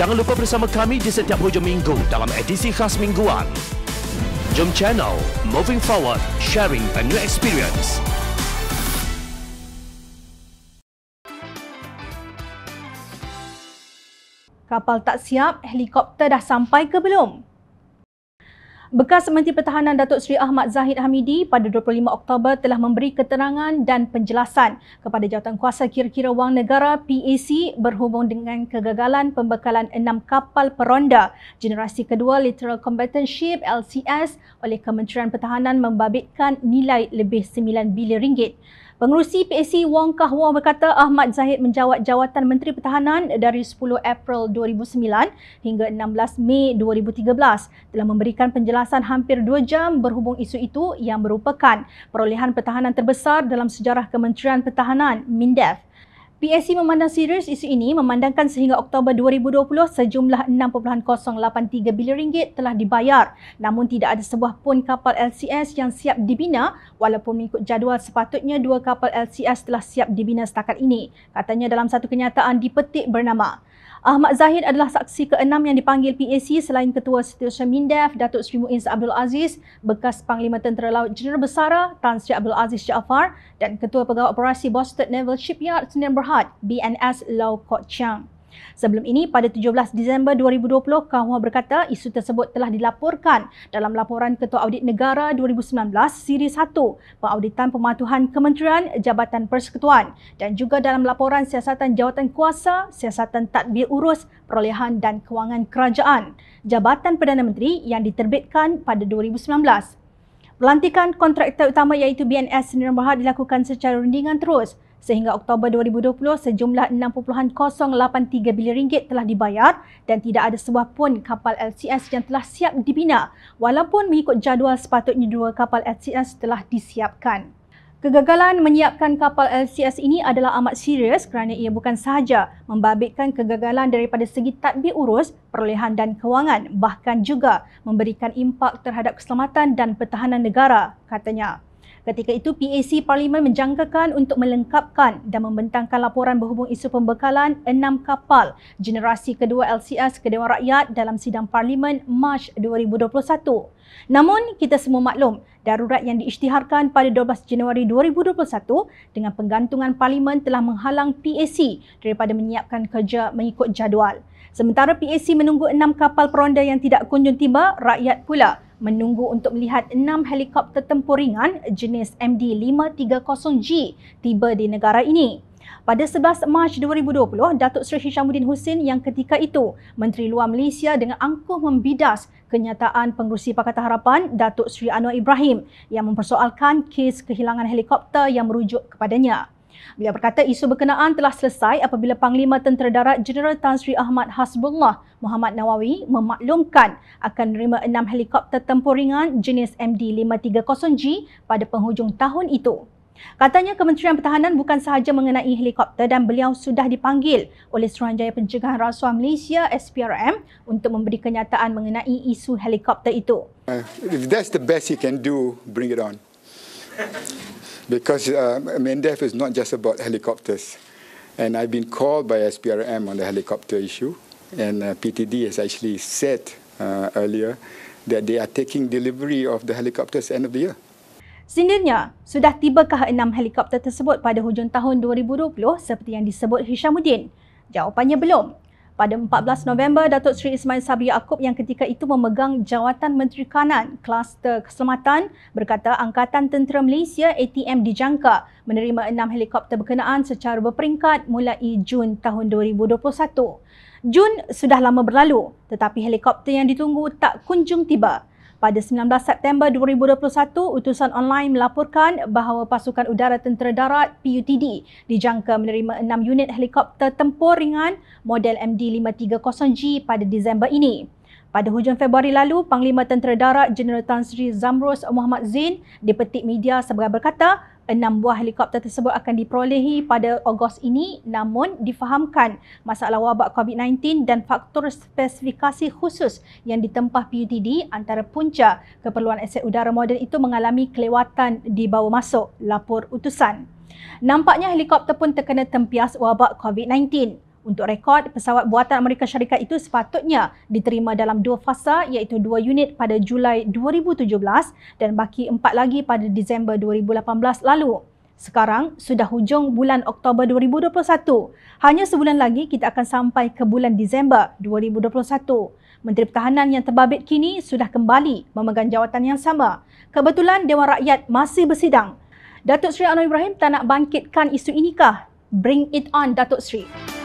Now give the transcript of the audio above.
Jangan lupa bersama kami di setiap hujung minggu dalam edisi khas mingguan. Jom channel Moving Forward, sharing a new experience. Kapal tak siap, helikopter dah sampai ke belum? Bekas Menteri Pertahanan Datuk Seri Ahmad Zahid Hamidi pada 25 Oktober telah memberi keterangan dan penjelasan kepada Jawatan Kuasa kira-kira wang negara PAC e berhubung dengan kegagalan pembekalan enam kapal peronda generasi kedua Literal Combatant Ship LCS oleh Kementerian Pertahanan membabitkan nilai lebih RM9 bilion. Ringgit. Pengerusi PAC Wong Kah Wong berkata Ahmad Zahid menjawat jawatan Menteri Pertahanan dari 10 April 2009 hingga 16 Mei 2013 telah memberikan penjelasan hampir 2 jam berhubung isu itu yang merupakan perolehan pertahanan terbesar dalam sejarah Kementerian Pertahanan MINDEF. PSC memandang serius isu ini memandangkan sehingga Oktober 2020 sejumlah 6.083 bilion ringgit telah dibayar namun tidak ada sebuah pun kapal LCS yang siap dibina walaupun mengikut jadual sepatutnya dua kapal LCS telah siap dibina setakat ini katanya dalam satu kenyataan dipetik bernama Ahmad Zahid adalah saksi keenam yang dipanggil PAC selain Ketua Setiausaha MINDEF, Datuk Sri Muiz Abdul Aziz, bekas Panglima Tentera Laut Jeneral Besara, Tan Sri Abdul Aziz Jaafar dan Ketua Pegawai Operasi Boston Naval Shipyard Senin Berhad, BNS Lau Kok Chiang. Sebelum ini, pada 17 Disember 2020, Kang Hua berkata isu tersebut telah dilaporkan dalam laporan Ketua Audit Negara 2019 Siri 1, Pengauditan Pematuhan Kementerian Jabatan Persekutuan dan juga dalam laporan Siasatan Jawatan Kuasa, Siasatan Tadbir Urus, Perolehan dan Kewangan Kerajaan, Jabatan Perdana Menteri yang diterbitkan pada 2019. Pelantikan kontraktor utama iaitu BNS Sdn Bhd dilakukan secara rundingan terus Sehingga Oktober 2020, sejumlah RM6.083 bilion ringgit telah dibayar dan tidak ada sebuah pun kapal LCS yang telah siap dibina walaupun mengikut jadual sepatutnya dua kapal LCS telah disiapkan. Kegagalan menyiapkan kapal LCS ini adalah amat serius kerana ia bukan sahaja membabitkan kegagalan daripada segi tadbir urus, perolehan dan kewangan bahkan juga memberikan impak terhadap keselamatan dan pertahanan negara, katanya. Ketika itu PAC Parlimen menjangkakan untuk melengkapkan dan membentangkan laporan berhubung isu pembekalan enam kapal generasi kedua LCS ke Dewan Rakyat dalam sidang Parlimen Mac 2021. Namun, kita semua maklum, darurat yang diisytiharkan pada 12 Januari 2021 dengan penggantungan Parlimen telah menghalang PAC daripada menyiapkan kerja mengikut jadual. Sementara PAC menunggu enam kapal peronda yang tidak kunjung tiba, rakyat pula menunggu untuk melihat enam helikopter tempur ringan jenis MD-530G tiba di negara ini. Pada 11 Mac 2020, Datuk Seri Hishamuddin Hussein yang ketika itu Menteri Luar Malaysia dengan angkuh membidas kenyataan Pengerusi Pakatan Harapan Datuk Seri Anwar Ibrahim yang mempersoalkan kes kehilangan helikopter yang merujuk kepadanya. Beliau berkata isu berkenaan telah selesai apabila Panglima Tentera Darat Jeneral Tan Sri Ahmad Hasbullah Muhammad Nawawi memaklumkan akan menerima enam helikopter tempur ringan jenis MD-530G pada penghujung tahun itu. Katanya Kementerian Pertahanan bukan sahaja mengenai helikopter dan beliau sudah dipanggil oleh Suruhanjaya Pencegahan Rasuah Malaysia SPRM untuk memberi kenyataan mengenai isu helikopter itu. Uh, if that's the best you can do, bring it on because uh, MENDEF is not just about helicopters. And I've been called by SPRM on the helicopter issue. And uh, PTD has actually said uh, earlier that they are taking delivery of the helicopters end of the year. Sindirnya, sudah tibakah enam helikopter tersebut pada hujung tahun 2020 seperti yang disebut Hishamuddin? Jawapannya belum. Pada 14 November, Datuk Seri Ismail Sabri Yaakob yang ketika itu memegang Jawatan Menteri Kanan Kluster Keselamatan berkata Angkatan Tentera Malaysia ATM dijangka menerima enam helikopter berkenaan secara berperingkat mulai Jun tahun 2021. Jun sudah lama berlalu tetapi helikopter yang ditunggu tak kunjung tiba. Pada 19 September 2021, utusan online melaporkan bahawa pasukan udara tentera darat PUTD dijangka menerima 6 unit helikopter tempur ringan model MD-530G pada Disember ini. Pada hujung Februari lalu, Panglima Tentera Darat Jeneral Tan Sri Zamrus Muhammad Zin dipetik media sebagai berkata, enam buah helikopter tersebut akan diperolehi pada Ogos ini namun difahamkan masalah wabak COVID-19 dan faktor spesifikasi khusus yang ditempah PUTD antara punca keperluan aset udara moden itu mengalami kelewatan di bawah masuk lapor utusan. Nampaknya helikopter pun terkena tempias wabak COVID-19. Untuk rekod, pesawat buatan Amerika Syarikat itu sepatutnya diterima dalam dua fasa iaitu dua unit pada Julai 2017 dan baki empat lagi pada Disember 2018 lalu. Sekarang sudah hujung bulan Oktober 2021. Hanya sebulan lagi kita akan sampai ke bulan Disember 2021. Menteri Pertahanan yang terbabit kini sudah kembali memegang jawatan yang sama. Kebetulan Dewan Rakyat masih bersidang. Datuk Seri Anwar Ibrahim tak nak bangkitkan isu inikah? Bring it on, Datuk Seri.